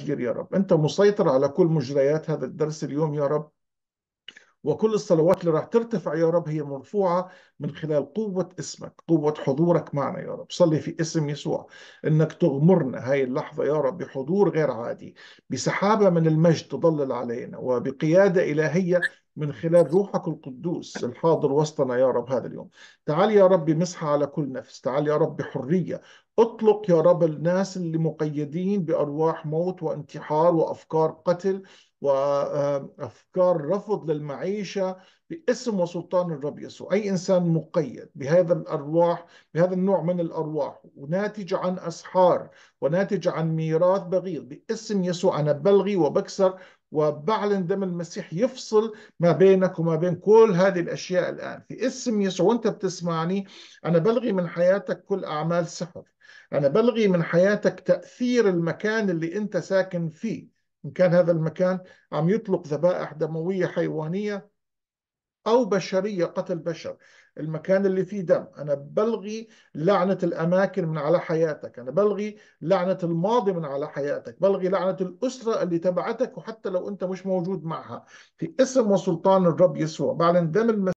المجري يا رب أنت مسيطر على كل مجريات هذا الدرس اليوم يا رب وكل الصلوات اللي راح ترتفع يا رب هي مرفوعة من خلال قوة اسمك قوة حضورك معنا يا رب صلي في اسم يسوع انك تغمرنا هاي اللحظة يا رب بحضور غير عادي بسحابة من المجد تضلل علينا وبقيادة إلهية من خلال روحك القدوس الحاضر وسطنا يا رب هذا اليوم تعال يا رب مسحة على كل نفس تعال يا رب حرية اطلق يا رب الناس اللي مقيدين بأرواح موت وانتحار وأفكار قتل وأفكار آه، رفض للمعيشة باسم وسلطان الرب يسوع أي إنسان مقيد بهذا الأرواح بهذا النوع من الأرواح وناتج عن أسحار وناتج عن ميراث بغيض باسم يسوع أنا بلغي وبكسر وبعلن دم المسيح يفصل ما بينك وما بين كل هذه الأشياء الآن في اسم يسوع وانت بتسمعني أنا بلغي من حياتك كل أعمال سحر أنا بلغي من حياتك تأثير المكان اللي أنت ساكن فيه إن كان هذا المكان عم يطلق ذبائح دموية حيوانية أو بشرية قتل بشر المكان اللي فيه دم أنا بلغي لعنة الأماكن من على حياتك أنا بلغي لعنة الماضي من على حياتك بلغي لعنة الأسرة اللي تبعتك وحتى لو أنت مش موجود معها في اسم وسلطان الرب يسوع بعلن دم المسيح